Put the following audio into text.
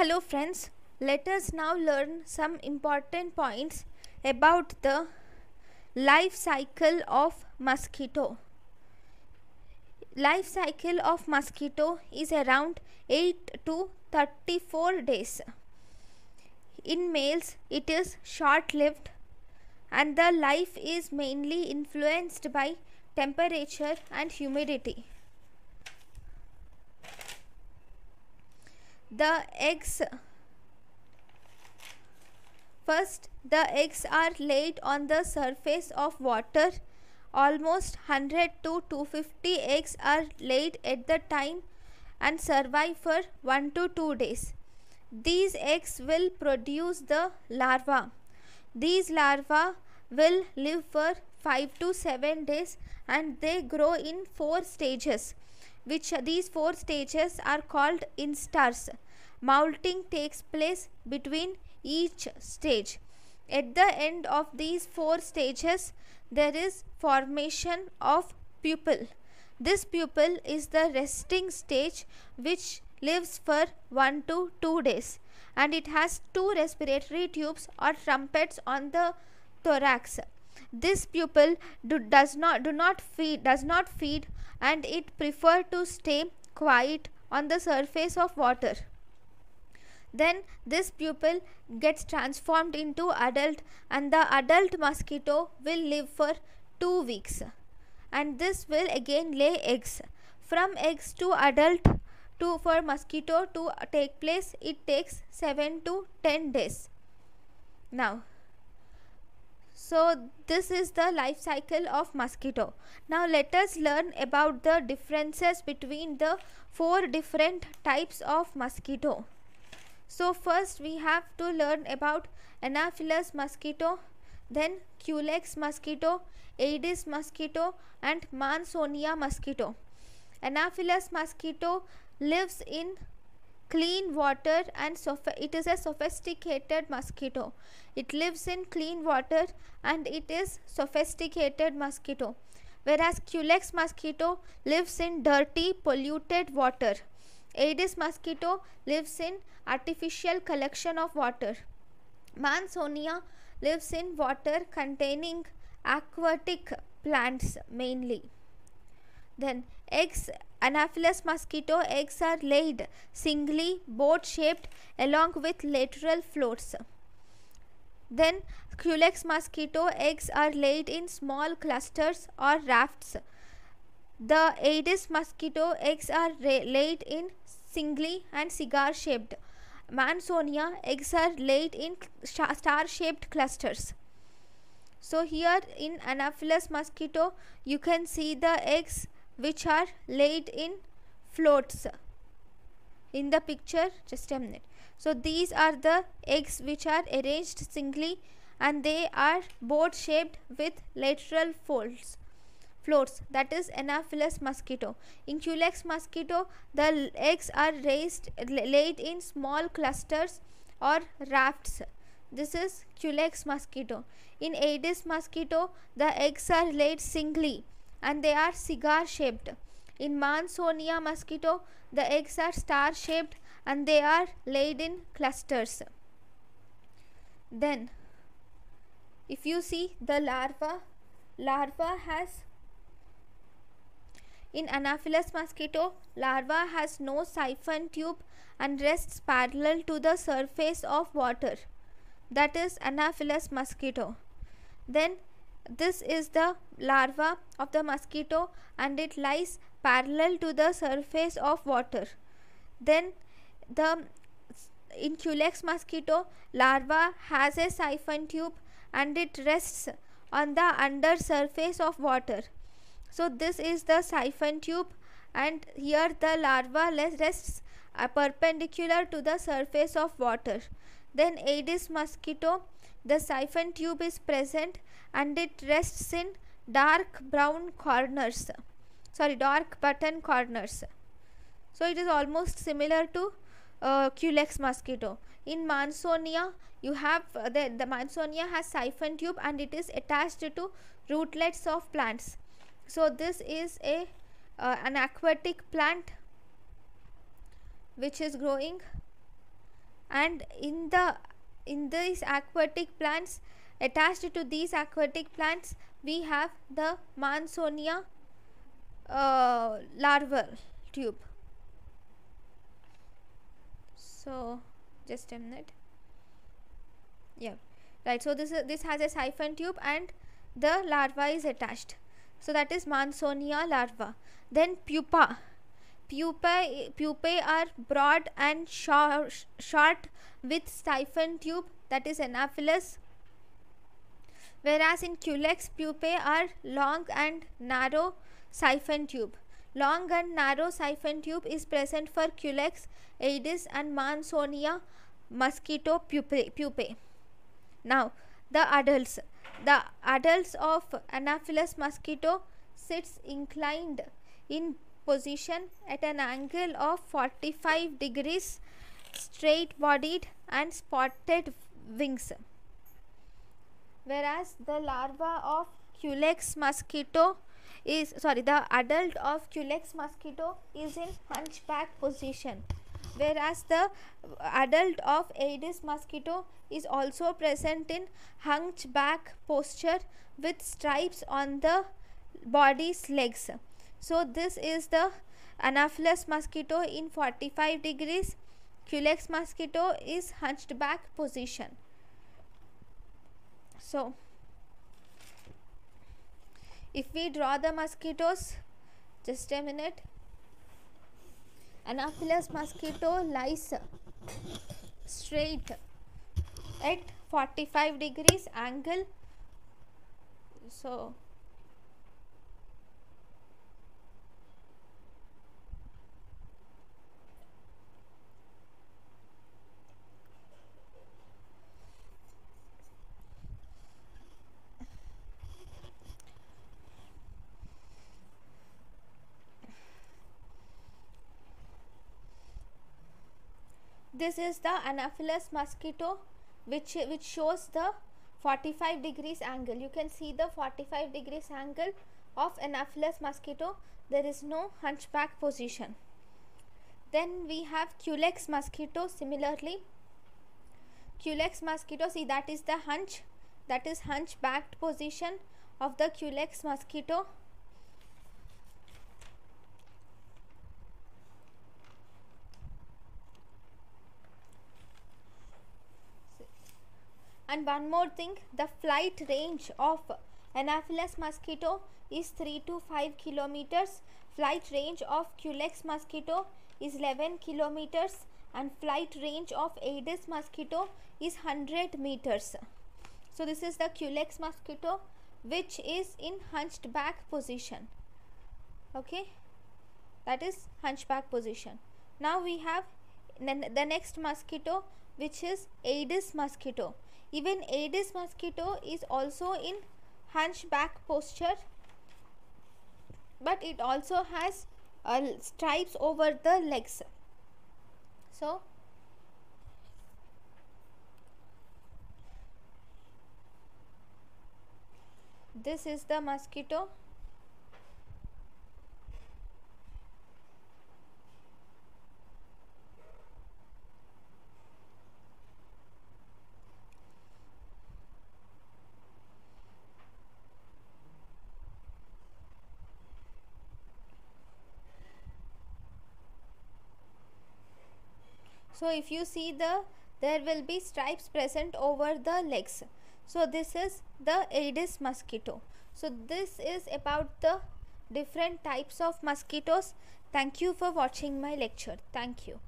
Hello friends, let us now learn some important points about the life cycle of mosquito. Life cycle of mosquito is around 8 to 34 days. In males it is short lived and the life is mainly influenced by temperature and humidity. the eggs first the eggs are laid on the surface of water almost 100 to 250 eggs are laid at the time and survive for 1 to 2 days these eggs will produce the larva these larva will live for 5 to 7 days and they grow in four stages which these four stages are called instars. Moulting takes place between each stage. At the end of these four stages, there is formation of pupil. This pupil is the resting stage which lives for 1 to 2 days and it has two respiratory tubes or trumpets on the thorax this pupil do, does not do not feed does not feed and it prefer to stay quiet on the surface of water then this pupil gets transformed into adult and the adult mosquito will live for 2 weeks and this will again lay eggs from eggs to adult to for mosquito to take place it takes 7 to 10 days now so this is the life cycle of mosquito. Now let us learn about the differences between the four different types of mosquito. So first we have to learn about Anopheles mosquito, then Culex mosquito, Aedes mosquito and Mansonia mosquito. Anopheles mosquito lives in clean water and it is a sophisticated mosquito it lives in clean water and it is sophisticated mosquito whereas culex mosquito lives in dirty polluted water aedes mosquito lives in artificial collection of water mansonia lives in water containing aquatic plants mainly then eggs Anopheles mosquito eggs are laid singly, boat shaped, along with lateral floats. Then, Culex mosquito eggs are laid in small clusters or rafts. The Aedes mosquito eggs are laid in singly and cigar shaped. Mansonia eggs are laid in star shaped clusters. So, here in Anopheles mosquito, you can see the eggs which are laid in floats in the picture just a minute so these are the eggs which are arranged singly and they are boat shaped with lateral folds floats that is Anopheles mosquito. In Culex mosquito the eggs are raised laid in small clusters or rafts. This is Culex mosquito. In Aedes mosquito the eggs are laid singly and they are cigar shaped. In Mansonia mosquito, the eggs are star shaped and they are laid in clusters. Then, if you see the larva, larva has in Anopheles mosquito, larva has no siphon tube and rests parallel to the surface of water. That is Anopheles mosquito. Then this is the larva of the mosquito and it lies parallel to the surface of water. Then the in Culex mosquito larva has a siphon tube and it rests on the under surface of water. So this is the siphon tube and here the larva rests uh, perpendicular to the surface of water. Then Aedes mosquito the siphon tube is present and it rests in dark brown corners sorry dark button corners so it is almost similar to uh, Culex mosquito in Mansonia you have uh, the, the Mansonia has siphon tube and it is attached to rootlets of plants so this is a uh, an aquatic plant which is growing and in the in these aquatic plants Attached to these aquatic plants, we have the Mansonia uh, larval tube. So, just a minute. Yeah, right. So this uh, this has a siphon tube and the larva is attached. So that is Mansonia larva. Then pupa. Pupae, pupae are broad and short, short with siphon tube that is anaphylus whereas in culex pupae are long and narrow siphon tube. Long and narrow siphon tube is present for culex, aedes and mansonia mosquito pupae. pupae. Now, the adults. The adults of Anopheles mosquito sits inclined in position at an angle of 45 degrees, straight bodied and spotted wings whereas the larva of culex mosquito is sorry the adult of culex mosquito is in hunchback position whereas the adult of aedes mosquito is also present in hunchback posture with stripes on the body's legs so this is the anopheles mosquito in 45 degrees culex mosquito is hunched back position so, if we draw the mosquitoes, just a minute. Anopheles mosquito lies straight at 45 degrees angle. So, this is the anopheles mosquito which which shows the 45 degrees angle you can see the 45 degrees angle of anopheles mosquito there is no hunchback position then we have culex mosquito similarly culex mosquito see that is the hunch that is hunch backed position of the culex mosquito And one more thing, the flight range of Anopheles mosquito is 3 to 5 kilometers. Flight range of Culex mosquito is 11 kilometers and flight range of Aedes mosquito is 100 meters. So this is the Culex mosquito which is in hunched back position. Okay, that is hunchback position. Now we have the next mosquito which is Aedes mosquito. Even Aedes mosquito is also in hunchback posture but it also has uh, stripes over the legs. So, this is the mosquito so if you see the there will be stripes present over the legs so this is the aedes mosquito so this is about the different types of mosquitoes thank you for watching my lecture thank you